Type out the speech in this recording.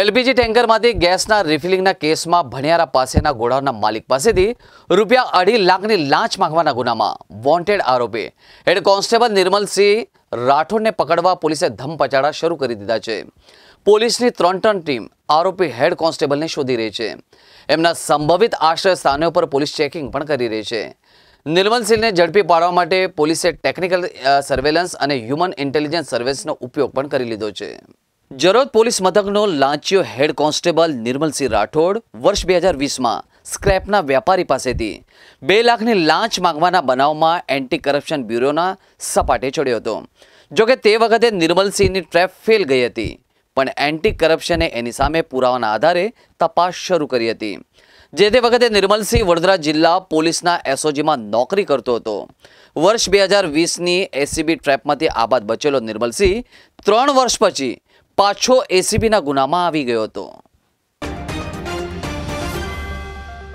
LPG ટેન્કરમાંથી ગેસના રિફિલિંગના કેસમાં ભણિયારા પાસેના ગોડાઉનના માલિક પાસેથી રૂપિયા અઢી લાખની લાંચ માંગવાના ગુનામાં વોન્ટેડ આરોપી હેડ કોન્સ્ટેબલ નિર્મલસિંહ રાઠોડને પકડવા પોલીસે ધમપચાડા શરૂ કરી દીધા છે પોલીસની ત્રણ ત્રણ ટીમ આરોપી હેડ કોન્સ્ટેબલને શોધી રહી છે એમના સંભવિત આશ્રય સ્થાનો પર પોલીસ ચેકિંગ પણ કરી રહી છે નિર્મલસિંહને ઝડપી પાડવા માટે પોલીસે ટેકનિકલ સર્વેલન્સ અને હ્યુમન ઇન્ટેલિજન્સ સર્વિસનો ઉપયોગ પણ કરી લીધો છે જરોદ પોલીસ મથકનો લાંચિયો હેડ કોન્સ્ટેબલ નિર્મલસિંહ રાઠોડ વર્ષ બે હજાર વીસમાં સ્ક્રેપના વેપારી પાસેથી બે લાખની લાંચ માંગવાના બનાવમાં એન્ટી કરપ્શન બ્યુરોના સપાટે ચડ્યો હતો જોકે તે વખતે નિર્મલસિંહની ટ્રેપ ફેલ ગઈ હતી પણ એન્ટી કરપ્શને એની સામે પુરાવાના આધારે તપાસ શરૂ કરી હતી જે તે વખતે નિર્મલસિંહ વડોદરા જિલ્લા પોલીસના એસઓજીમાં નોકરી કરતો હતો વર્ષ બે હજાર વીસની એસીબી ટ્રેપમાંથી આબાદ બચેલો નિર્મલસિંહ ત્રણ વર્ષ પછી પાછો એસીબીના ગુનામાં આવી ગયો હતો